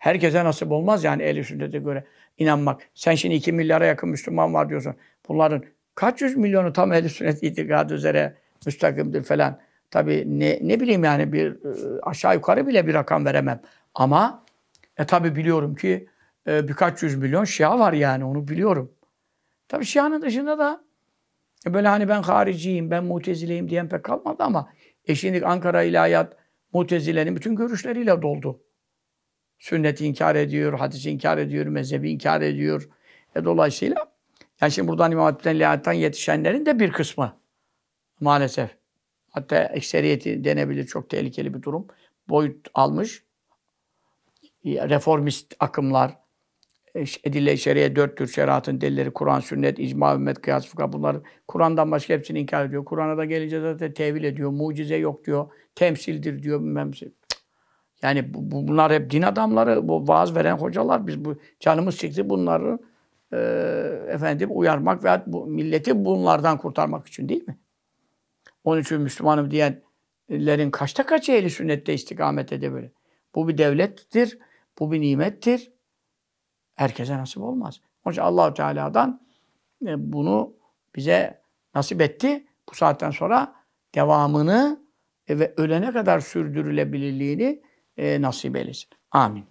Herkese nasip olmaz yani ehl sünnete göre inanmak. Sen şimdi iki milyara yakın Müslüman var diyorsun. Bunların kaç yüz milyonu tam ehl sünnet itikadı üzere müstakimdir falan. Tabi ne, ne bileyim yani bir e, aşağı yukarı bile bir rakam veremem. Ama e tabi biliyorum ki e, birkaç yüz milyon Şia var yani onu biliyorum. Tabi Şia'nın dışında da e böyle hani ben hariciyim, ben mutezileyim diyen pek kalmadı ama e şimdi Ankara İlahiyat mutezilenin bütün görüşleriyle doldu. Sünneti inkar ediyor, hadisi inkar ediyor, mezhebi inkar ediyor. E dolayısıyla yani şimdi buradan İmam Hatip'ten, Lihat'tan yetişenlerin de bir kısmı maalesef. Hatta ekseriyeti denebilir. Çok tehlikeli bir durum. Boyut almış. E, reformist akımlar, e, edille şeriye dört tür şeriatın delilleri, Kur'an, sünnet, icma, ümmet, kıyas, fıkha bunlar Kur'an'dan başka hepsini inkar ediyor. Kur'an'a da gelince zaten tevil ediyor. Mucize yok diyor. Temsildir diyor. Bilmem yani bu, bunlar hep din adamları, bu vaaz veren hocalar. Biz bu canımız çıktı bunları e, efendim uyarmak ve bu milleti bunlardan kurtarmak için değil mi? Onun için Müslümanım diyenlerin kaçta kaçı ehli sünnette istikamet edebilir? Bu bir devlettir, bu bir nimettir. Herkese nasip olmaz. Onun için allah Teala'dan e, bunu bize nasip etti. Bu saatten sonra devamını e, ve ölene kadar sürdürülebilirliğini Eh, nossos níveis. Amém.